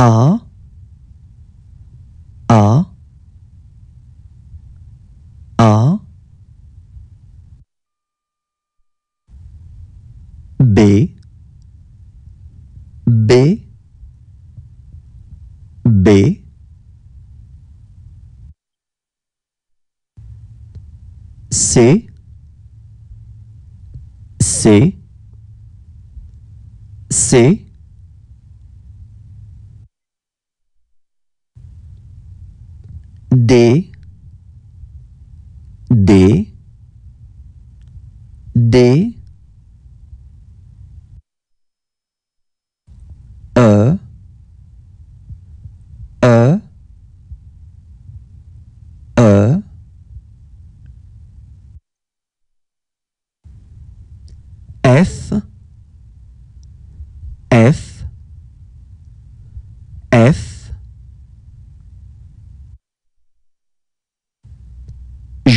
A A A B B B C C C D D D E E E F F F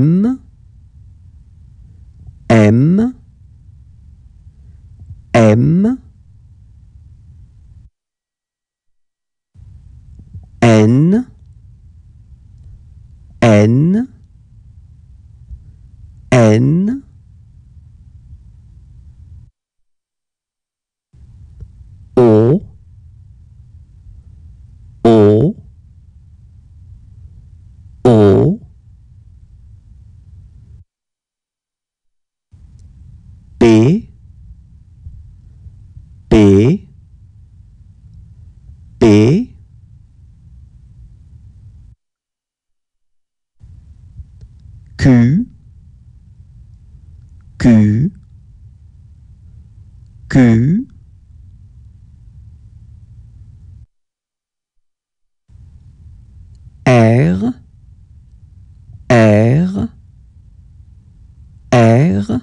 M, M, M, N, N, N, P, P, P, Q, Q, Q, R, R, R,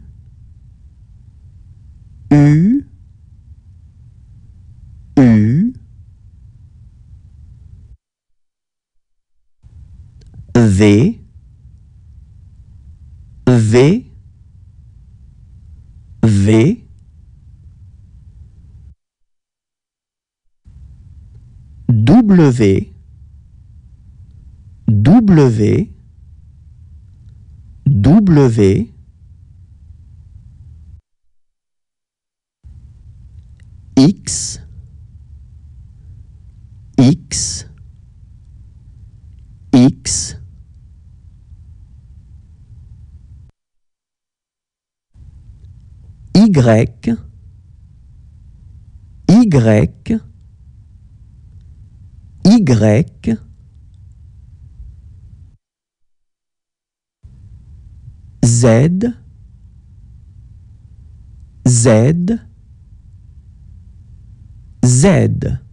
V V V W W W X X X Y, Y, Y, Z, Z, Z.